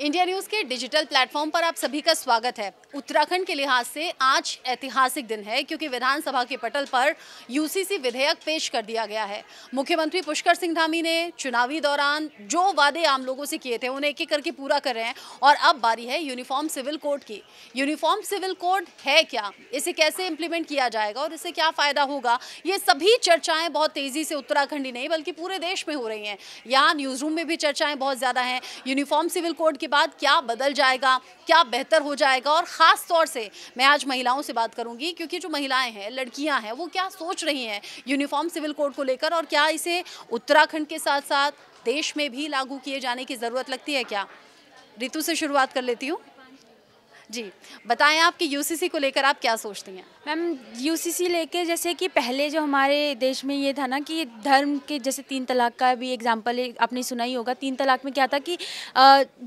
India news के digital platform पर आप सभी का स्वागत है उत्तराखंड के लिहाज से आज ऐतिहासिक दिन है क्योंकि विधानसभा के पटल पर यूसीसी विधेयक पेश कर दिया गया है मुख्यमंत्री पुष्कर सिंह धामी ने चुनावी दौरान जो वादे आम लोगों से किए थे उन्हें एक एक करके पूरा कर रहे हैं और अब बारी है यूनिफॉर्म सिविल कोड की यूनिफॉर्म सिविल कोड है क्या इसे कैसे इम्प्लीमेंट किया जाएगा और इससे क्या फ़ायदा होगा ये सभी चर्चाएँ बहुत तेज़ी से उत्तराखंड ही नहीं बल्कि पूरे देश में हो रही हैं यहाँ न्यूज़ रूम में भी चर्चाएँ बहुत ज़्यादा हैं यूनिफॉर्म सिविल कोड के बाद क्या बदल जाएगा क्या बेहतर हो जाएगा और ख़ास तौर से मैं आज महिलाओं से बात करूंगी क्योंकि जो महिलाएं हैं लड़कियां हैं वो क्या सोच रही हैं यूनिफॉर्म सिविल कोड को लेकर और क्या इसे उत्तराखंड के साथ साथ देश में भी लागू किए जाने की ज़रूरत लगती है क्या ऋतु से शुरुआत कर लेती हूँ जी बताएं आप कि यूसीसी को लेकर आप क्या सोचती हैं मैम यूसीसी लेके जैसे कि पहले जो हमारे देश में ये था ना कि धर्म के जैसे तीन तलाक का भी एग्जांपल आपने सुना ही होगा तीन तलाक में क्या था कि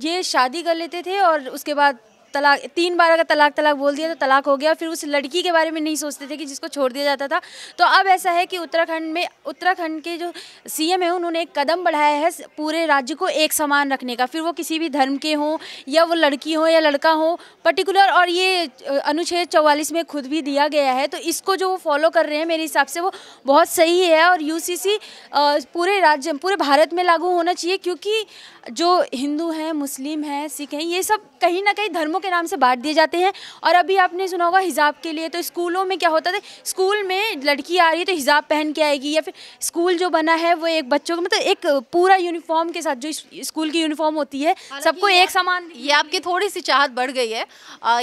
ये शादी कर लेते थे और उसके बाद तलाक तीन बार अगर तलाक तलाक बोल दिया तो तलाक हो गया फिर उस लड़की के बारे में नहीं सोचते थे कि जिसको छोड़ दिया जाता था तो अब ऐसा है कि उत्तराखंड में उत्तराखंड के जो सीएम है उन्होंने एक कदम बढ़ाया है पूरे राज्य को एक समान रखने का फिर वो किसी भी धर्म के हों या वो लड़की हो या लड़का हो पर्टिकुलर और ये अनुच्छेद चौवालीस में खुद भी दिया गया है तो इसको जो वो फॉलो कर रहे हैं मेरे हिसाब से वो बहुत सही है और यू पूरे राज्य पूरे भारत में लागू होना चाहिए क्योंकि जो हिंदू हैं मुस्लिम हैं सिख हैं ये सब कहीं ना कहीं धर्मों के नाम से बांट दिए जाते हैं और अभी आपने सुना होगा हिजाब के लिए तो स्कूलों में क्या होता था स्कूल में लड़की आ रही है तो हिजाब पहन के आएगी या फिर स्कूल जो बना है वो एक बच्चों को मतलब एक पूरा यूनिफॉर्म के साथ जो स्कूल की यूनिफॉर्म होती है सबको एक समान ये आपकी थोड़ी सी चाहत बढ़ गई है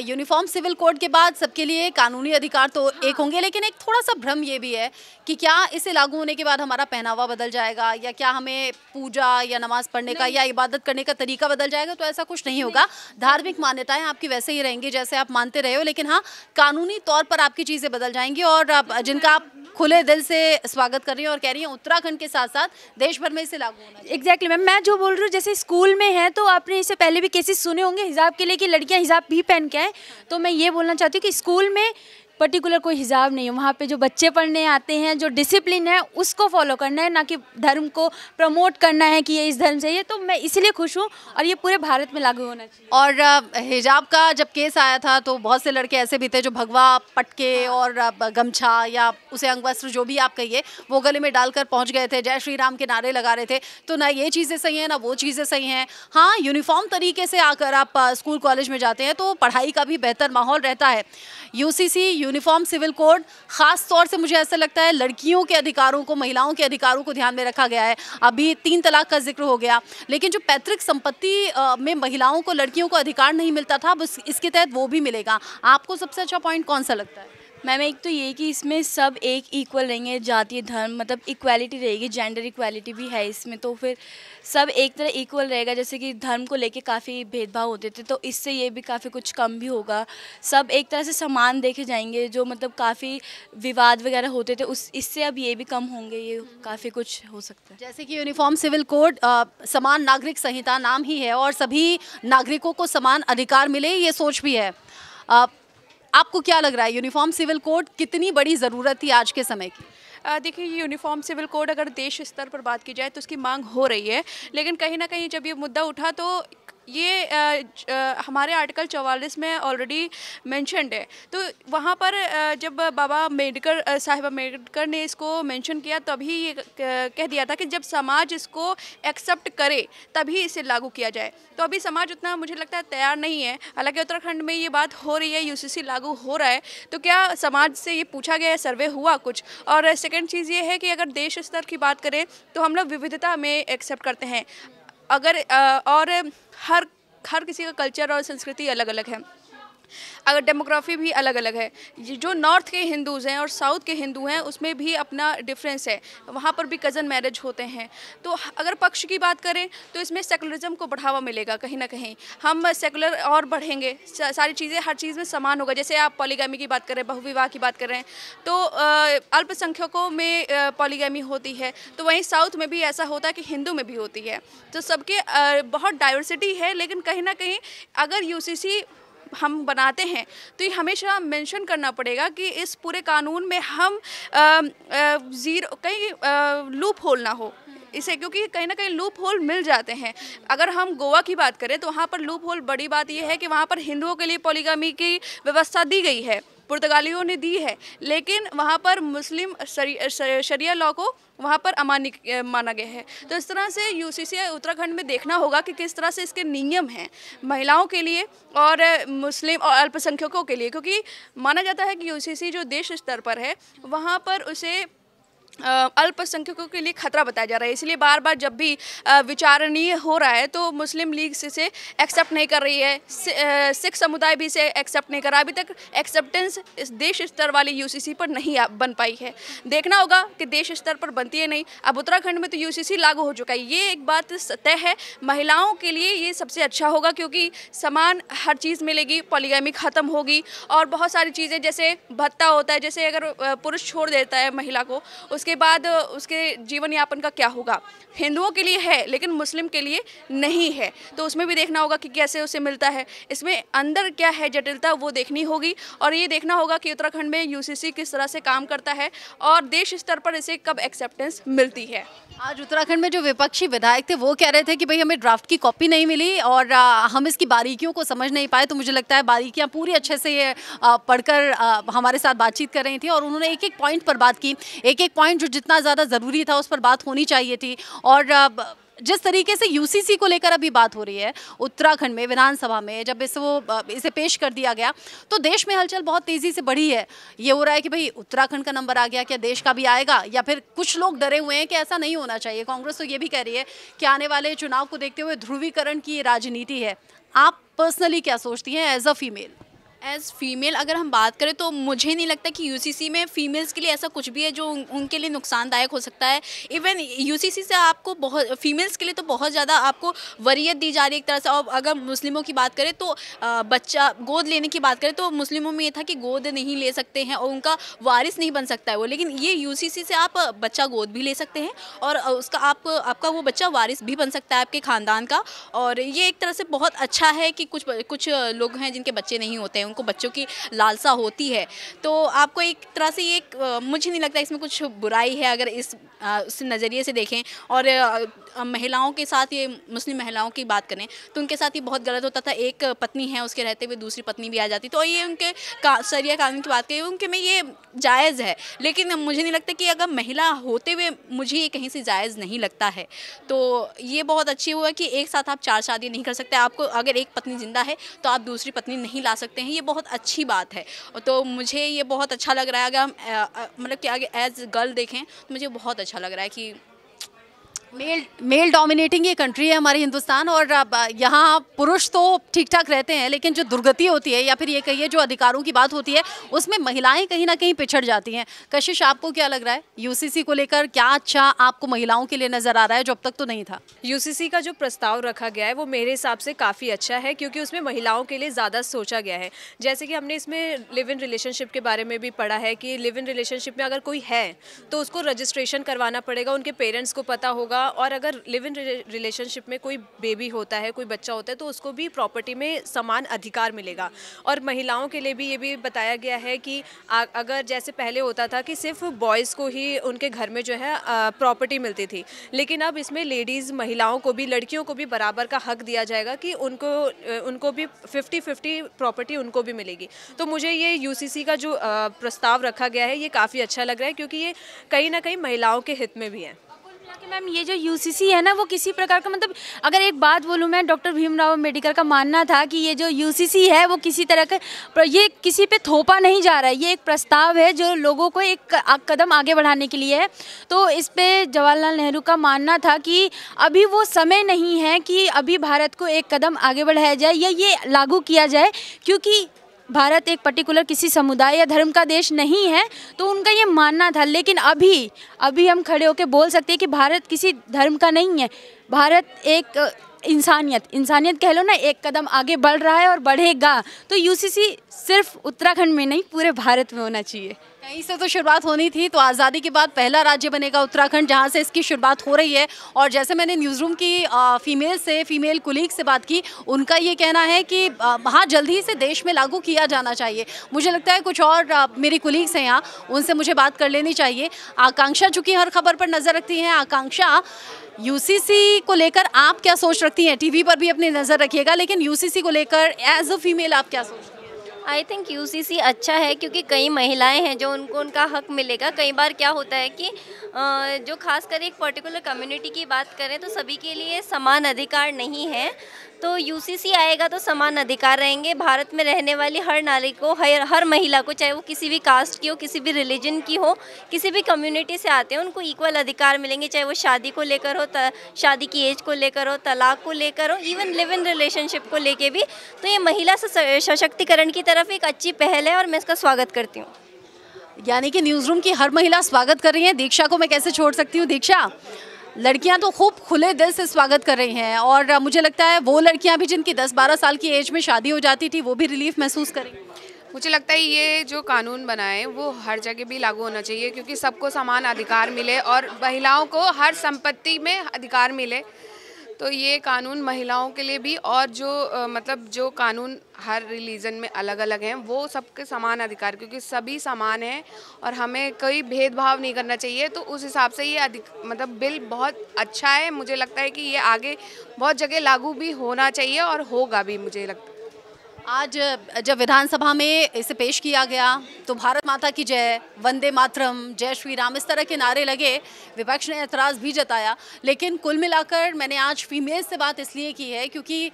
यूनिफॉर्म सिविल कोड के बाद सबके लिए कानूनी अधिकार तो हाँ। एक होंगे लेकिन एक थोड़ा सा भ्रम ये भी है कि क्या इसे लागू होने के बाद हमारा पहनावा बदल जाएगा या क्या हमें पूजा या नमाज़ पढ़ने का या इबादत करने का तरीका बदल जाएगा तो ऐसा कुछ नहीं होगा धार्मिक मान्यताएं आपकी वैसे ही रहेंगी जैसे आप मानते रहे हो लेकिन हाँ कानूनी तौर पर आपकी चीज़ें बदल जाएंगी और आप जिनका आप खुले दिल से स्वागत कर रही हैं और कह रही हैं उत्तराखंड के साथ साथ देश भर में इसे लागू होना एग्जैक्टली मैम मैं जो बोल रही हूँ जैसे स्कूल में है तो आपने इससे पहले भी केसेस सुने होंगे हिजाब के लिए कि लड़कियाँ हिजाब भी पहन के आए तो मैं ये बोलना चाहती हूँ कि स्कूल में पर्टिकुलर कोई हिजाब नहीं है वहाँ पे जो बच्चे पढ़ने आते हैं जो डिसिप्लिन है उसको फॉलो करना है ना कि धर्म को प्रमोट करना है कि ये इस धर्म से ये तो मैं इसलिए खुश हूँ और ये पूरे भारत में लागू होना चाहिए और हिजाब का जब केस आया था तो बहुत से लड़के ऐसे भी थे जो भगवा पटके हाँ। और गमछा या उसे अंगवस्त्र जो भी आप कहिए वो गले में डालकर पहुँच गए थे जय श्री राम के नारे लगा रहे थे तो ना ये चीज़ें सही हैं ना वो चीज़ें सही हैं हाँ यूनिफॉर्म तरीके से आकर आप स्कूल कॉलेज में जाते हैं तो पढ़ाई का भी बेहतर माहौल रहता है U C uniform civil code खास तौर से मुझे ऐसा लगता है लड़कियों के अधिकारों को महिलाओं के अधिकारों को ध्यान में रखा गया है अभी तीन तलाक का जिक्र हो गया लेकिन जो पैतृक संपत्ति में महिलाओं को लड़कियों को अधिकार नहीं मिलता था अब इसके तहत वो भी मिलेगा आपको सबसे अच्छा पॉइंट कौन सा लगता है मैम एक तो ये कि इसमें सब एक इक्वल रहेंगे जाति धर्म मतलब इक्वालिटी रहेगी जेंडर इक्वालिटी भी है इसमें तो फिर सब एक तरह इक्वल रहेगा जैसे कि धर्म को लेके काफ़ी भेदभाव होते थे तो इससे ये भी काफ़ी कुछ कम भी होगा सब एक तरह से समान देखे जाएंगे जो मतलब काफ़ी विवाद वगैरह होते थे उस इससे अब ये भी कम होंगे ये काफ़ी कुछ हो सकता है जैसे कि यूनिफॉर्म सिविल कोड समान नागरिक संहिता नाम ही है और सभी नागरिकों को समान अधिकार मिले ये सोच भी है आ, आपको क्या लग रहा है यूनिफॉर्म सिविल कोड कितनी बड़ी ज़रूरत थी आज के समय की देखिए ये यूनिफॉर्म सिविल कोड अगर देश स्तर पर बात की जाए तो उसकी मांग हो रही है लेकिन कहीं ना कहीं जब ये मुद्दा उठा तो ये आ, ज, हमारे आर्टिकल चवालीस में ऑलरेडी मैंशनड है तो वहाँ पर जब बाबा अम्बेडकर साहिब अम्बेडकर ने इसको मैंशन किया तभी ये कह दिया था कि जब समाज इसको एक्सेप्ट करे तभी इसे लागू किया जाए तो अभी समाज उतना मुझे लगता है तैयार नहीं है हालांकि उत्तराखंड में ये बात हो रही है यूसीसी लागू हो रहा है तो क्या समाज से ये पूछा गया सर्वे हुआ कुछ और सेकेंड चीज़ ये है कि अगर देश स्तर की बात करें तो हम लोग विविधता में एक्सेप्ट करते हैं अगर और हर हर किसी का कल्चर और संस्कृति अलग अलग है अगर डेमोग्राफी भी अलग अलग है जो नॉर्थ के हिंदूज़ हैं और साउथ के हिंदू हैं उसमें भी अपना डिफरेंस है वहाँ पर भी कज़न मैरिज होते हैं तो अगर पक्ष की बात करें तो इसमें सेकुलरिज्म को बढ़ावा मिलेगा कहीं ना कहीं हम सेकुलर और बढ़ेंगे सारी चीज़ें हर चीज़ में समान होगा जैसे आप पॉलीगामी की बात कर रहे हैं बहुविवाह की बात कर रहे हैं तो अल्पसंख्यकों में पॉलीगामी होती है तो वहीं साउथ में भी ऐसा होता है कि हिंदू में भी होती है तो सबके बहुत डाइवर्सिटी है लेकिन कहीं ना कहीं अगर यू हम बनाते हैं तो ये हमेशा मेंशन करना पड़ेगा कि इस पूरे कानून में हम ज़ीरो कहीं लूप होल ना हो इसे क्योंकि कहीं ना कहीं लूप होल मिल जाते हैं अगर हम गोवा की बात करें तो वहाँ पर लूप होल बड़ी बात यह है कि वहाँ पर हिंदुओं के लिए पोलीगामी की व्यवस्था दी गई है पुर्तगालियों ने दी है लेकिन वहाँ पर मुस्लिम शरिया लॉ को वहाँ पर अमानी माना गया है तो इस तरह से यू उत्तराखंड में देखना होगा कि किस तरह से इसके नियम हैं महिलाओं के लिए और मुस्लिम और अल्पसंख्यकों के लिए क्योंकि माना जाता है कि यू जो देश स्तर पर है वहाँ पर उसे अल्पसंख्यकों के लिए खतरा बताया जा रहा है इसलिए बार बार जब भी विचारणीय हो रहा है तो मुस्लिम लीग इसे एक्सेप्ट नहीं कर रही है सिख समुदाय भी इसे एक्सेप्ट नहीं कर रहा अभी तक एक्सेप्टेंस इस देश स्तर वाली यूसीसी पर नहीं बन पाई है देखना होगा कि देश स्तर पर बनती है नहीं अब उत्तराखंड में तो यू लागू हो चुका है ये एक बात तय है महिलाओं के लिए ये सबसे अच्छा होगा क्योंकि समान हर चीज़ मिलेगी पॉलीगैमी ख़त्म होगी और बहुत सारी चीज़ें जैसे भत्ता होता है जैसे अगर पुरुष छोड़ देता है महिला को उस उसके बाद उसके जीवन यापन का क्या होगा हिंदुओं के लिए है लेकिन मुस्लिम के लिए नहीं है तो उसमें भी देखना होगा कि कैसे उसे मिलता है इसमें अंदर क्या है जटिलता वो देखनी होगी और ये देखना होगा कि उत्तराखंड में यूसीसी किस तरह से काम करता है और देश स्तर पर इसे कब एक्सेप्टेंस मिलती है आज उत्तराखंड में जो विपक्षी विधायक थे वो कह रहे थे कि भाई हमें ड्राफ्ट की कॉपी नहीं मिली और हम इसकी बारीकियों को समझ नहीं पाए तो मुझे लगता है बारीकियां पूरी अच्छे से ये पढ़कर हमारे साथ बातचीत कर रही थी और उन्होंने एक एक पॉइंट पर बात की एक एक पॉइंट इम्प्लीमेंट जो जितना ज़्यादा ज़रूरी था उस पर बात होनी चाहिए थी और जिस तरीके से यूसीसी को लेकर अभी बात हो रही है उत्तराखंड में विधानसभा में जब इसे वो इसे पेश कर दिया गया तो देश में हलचल बहुत तेज़ी से बढ़ी है ये हो रहा है कि भाई उत्तराखंड का नंबर आ गया क्या देश का भी आएगा या फिर कुछ लोग डरे हुए हैं कि ऐसा नहीं होना चाहिए कांग्रेस तो ये भी कह रही है कि आने वाले चुनाव को देखते हुए ध्रुवीकरण की राजनीति है आप पर्सनली क्या सोचती हैं as a female as female अगर हम बात करें तो मुझे नहीं लगता कि यूसीसी में फीमेल्स के लिए ऐसा कुछ भी है जो उनके लिए नुकसानदायक हो सकता है इवन यूसीसी से आपको बहुत फीमेल्स के लिए तो बहुत ज़्यादा आपको वरीयत दी जा रही है एक तरह से और अगर मुस्लिमों की बात करें तो बच्चा गोद लेने की बात करें तो मुस्लिमों में ये था कि गोद नहीं ले सकते हैं और उनका वारिस नहीं बन सकता है वो लेकिन ये यू से आप बच्चा गोद भी ले सकते हैं और उसका आप आपका वो बच्चा वारिस भी बन सकता है आपके ख़ानदान का और ये एक तरह से बहुत अच्छा है कि कुछ कुछ लोग हैं जिनके बच्चे नहीं होते उनको बच्चों की लालसा होती है तो आपको एक तरह से ये मुझे नहीं लगता इसमें कुछ बुराई है अगर इस उस नज़रिए से देखें और महिलाओं के साथ ये मुस्लिम महिलाओं की बात करें तो उनके साथ ये बहुत गलत होता था एक पत्नी है उसके रहते हुए दूसरी पत्नी भी आ जाती तो ये उनके का, सरिया कानून की बात करें उनके में ये जायज़ है लेकिन मुझे नहीं लगता कि अगर महिला होते हुए मुझे ये कहीं से जायज़ नहीं लगता है तो ये बहुत अच्छी हुआ कि एक साथ आप चार शादी नहीं कर सकते आपको अगर एक पत्नी ज़िंदा है तो आप दूसरी पत्नी नहीं ला सकते हैं ये बहुत अच्छी बात है तो मुझे ये बहुत अच्छा लग रहा है अगर हम मतलब कि आगे एज गर्ल देखें तो मुझे बहुत अच्छा लग रहा है कि मेल मेल डोमिनेटिंग ये कंट्री है हमारी हिंदुस्तान और यहाँ पुरुष तो ठीक ठाक रहते हैं लेकिन जो दुर्गति होती है या फिर ये कहिए जो अधिकारों की बात होती है उसमें महिलाएं कहीं ना कहीं पिछड़ जाती हैं कशिश आपको क्या लग रहा है यूसीसी को लेकर क्या अच्छा आपको महिलाओं के लिए नज़र आ रहा है जो अब तक तो नहीं था यू का जो प्रस्ताव रखा गया है वो मेरे हिसाब से काफ़ी अच्छा है क्योंकि उसमें महिलाओं के लिए ज़्यादा सोचा गया है जैसे कि हमने इसमें लिव इन रिलेशनशिप के बारे में भी पढ़ा है कि लिव इन रिलेशनशिप में अगर कोई है तो उसको रजिस्ट्रेशन करवाना पड़ेगा उनके पेरेंट्स को पता होगा और अगर लिव इन रिलेशनशिप में कोई बेबी होता है कोई बच्चा होता है तो उसको भी प्रॉपर्टी में समान अधिकार मिलेगा और महिलाओं के लिए भी ये भी बताया गया है कि अगर जैसे पहले होता था कि सिर्फ बॉयज़ को ही उनके घर में जो है प्रॉपर्टी मिलती थी लेकिन अब इसमें लेडीज़ महिलाओं को भी लड़कियों को भी बराबर का हक दिया जाएगा कि उनको उनको भी फिफ्टी फिफ्टी प्रॉपर्टी उनको भी मिलेगी तो मुझे ये यू का जो प्रस्ताव रखा गया है ये काफ़ी अच्छा लग रहा है क्योंकि ये कहीं ना कहीं महिलाओं के हित में भी है कि मैम ये जो यूसीसी है ना वो किसी प्रकार का मतलब अगर एक बात बोलूँ मैं डॉक्टर भीमराव अम्बेडकर का मानना था कि ये जो यूसीसी है वो किसी तरह का ये किसी पे थोपा नहीं जा रहा है ये एक प्रस्ताव है जो लोगों को एक कदम आगे बढ़ाने के लिए है तो इस पर जवाहरलाल नेहरू का मानना था कि अभी वो समय नहीं है कि अभी भारत को एक कदम आगे बढ़ाया जाए या ये लागू किया जाए क्योंकि भारत एक पर्टिकुलर किसी समुदाय या धर्म का देश नहीं है तो उनका ये मानना था लेकिन अभी अभी हम खड़े होकर बोल सकते हैं कि भारत किसी धर्म का नहीं है भारत एक इंसानियत इंसानियत कह लो ना एक कदम आगे बढ़ रहा है और बढ़ेगा तो यूसीसी सिर्फ उत्तराखंड में नहीं पूरे भारत में होना चाहिए कहीं से तो शुरुआत होनी थी तो आज़ादी के बाद पहला राज्य बनेगा उत्तराखंड जहां से इसकी शुरुआत हो रही है और जैसे मैंने न्यूज़ रूम की फ़ीमेल से फ़ीमेल कुलीग से बात की उनका ये कहना है कि वहाँ जल्द ही से देश में लागू किया जाना चाहिए मुझे लगता है कुछ और आ, मेरी कुलीग्स हैं यहाँ उनसे मुझे बात कर लेनी चाहिए आकांक्षा चूँकि हर खबर पर नज़र रखती हैं आकांक्षा यू को लेकर आप क्या सोच रखती हैं टी पर भी अपनी नज़र रखिएगा लेकिन यू को लेकर एज अ फीमेल आप क्या सोच आई थिंक यू अच्छा है क्योंकि कई महिलाएं हैं जो उनको उनका हक मिलेगा कई बार क्या होता है कि जो खासकर एक पर्टिकुलर कम्युनिटी की बात करें तो सभी के लिए समान अधिकार नहीं है तो यू आएगा तो समान अधिकार रहेंगे भारत में रहने वाली हर नारी को हर हर महिला को चाहे वो किसी भी कास्ट की हो किसी भी रिलीजन की हो किसी भी कम्युनिटी से आते हैं उनको इक्वल अधिकार मिलेंगे चाहे वो शादी को लेकर हो शादी की एज को लेकर हो तलाक को लेकर हो इवन लिव इन रिलेशनशिप को लेके भी तो ये महिला सशक्तिकरण की तरह तरफ एक अच्छी पहल है और मैं इसका स्वागत करती हूँ यानी कि न्यूज़ रूम की हर महिला स्वागत कर रही है दीक्षा को मैं कैसे छोड़ सकती हूँ दीक्षा लड़कियाँ तो खूब खुले दिल से स्वागत कर रही हैं और मुझे लगता है वो लड़कियाँ भी जिनकी 10-12 साल की एज में शादी हो जाती थी वो भी रिलीफ महसूस करें मुझे लगता है ये जो कानून बनाए वो हर जगह भी लागू होना चाहिए क्योंकि सबको समान अधिकार मिले और महिलाओं को हर संपत्ति में अधिकार मिले तो ये कानून महिलाओं के लिए भी और जो आ, मतलब जो कानून हर रिलीजन में अलग अलग हैं वो सबके समान अधिकार क्योंकि सभी समान हैं और हमें कोई भेदभाव नहीं करना चाहिए तो उस हिसाब से ये अधिक मतलब बिल बहुत अच्छा है मुझे लगता है कि ये आगे बहुत जगह लागू भी होना चाहिए और होगा भी मुझे लगता आज जब विधानसभा में इसे पेश किया गया तो भारत माता की जय वंदे मातरम जय श्री राम इस तरह के नारे लगे विपक्ष ने एतराज़ भी जताया लेकिन कुल मिलाकर मैंने आज फीमेल से बात इसलिए की है क्योंकि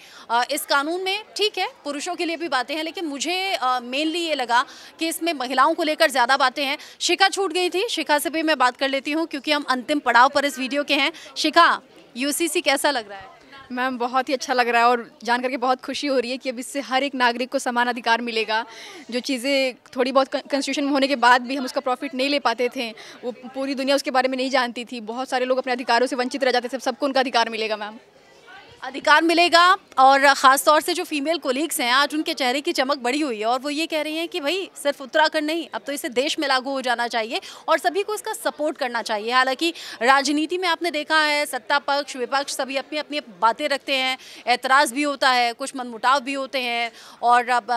इस कानून में ठीक है पुरुषों के लिए भी बातें हैं लेकिन मुझे मेनली ये लगा कि इसमें महिलाओं को लेकर ज़्यादा बातें हैं शिखा छूट गई थी शिखा से भी मैं बात कर लेती हूँ क्योंकि हम अंतिम पड़ाव पर इस वीडियो के हैं शिखा यू कैसा लग रहा है मैम बहुत ही अच्छा लग रहा है और जान करके बहुत खुशी हो रही है कि अब इससे हर एक नागरिक को समान अधिकार मिलेगा जो चीज़ें थोड़ी बहुत कंस्टिट्यूशन होने के बाद भी हम उसका प्रॉफिट नहीं ले पाते थे वो पूरी दुनिया उसके बारे में नहीं जानती थी बहुत सारे लोग अपने अधिकारों से वंचित रह जाते थे सबको उनका अधिकार मिलेगा मैम अधिकार मिलेगा और ख़ास तौर से जो फीमेल कोलीग्स हैं आज उनके चेहरे की चमक बढ़ी हुई है और वो ये कह रही हैं कि भाई सिर्फ उत्तराखंड नहीं अब तो इसे देश में लागू हो जाना चाहिए और सभी को इसका सपोर्ट करना चाहिए हालांकि राजनीति में आपने देखा है सत्ता पक्ष विपक्ष सभी अपनी अपनी बातें रखते हैं एतराज़ भी होता है कुछ मनमुटाव भी होते हैं और अब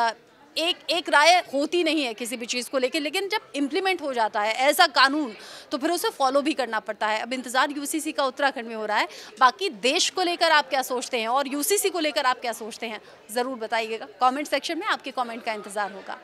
एक एक राय होती नहीं है किसी भी चीज़ को लेकर लेकिन जब इम्प्लीमेंट हो जाता है एज आ कानून तो फिर उसे फॉलो भी करना पड़ता है अब इंतज़ार यूसीसी का उत्तराखंड में हो रहा है बाकी देश को लेकर आप क्या सोचते हैं और यूसीसी को लेकर आप क्या सोचते हैं ज़रूर बताइएगा कॉमेंट सेक्शन में आपके कॉमेंट का इंतज़ार होगा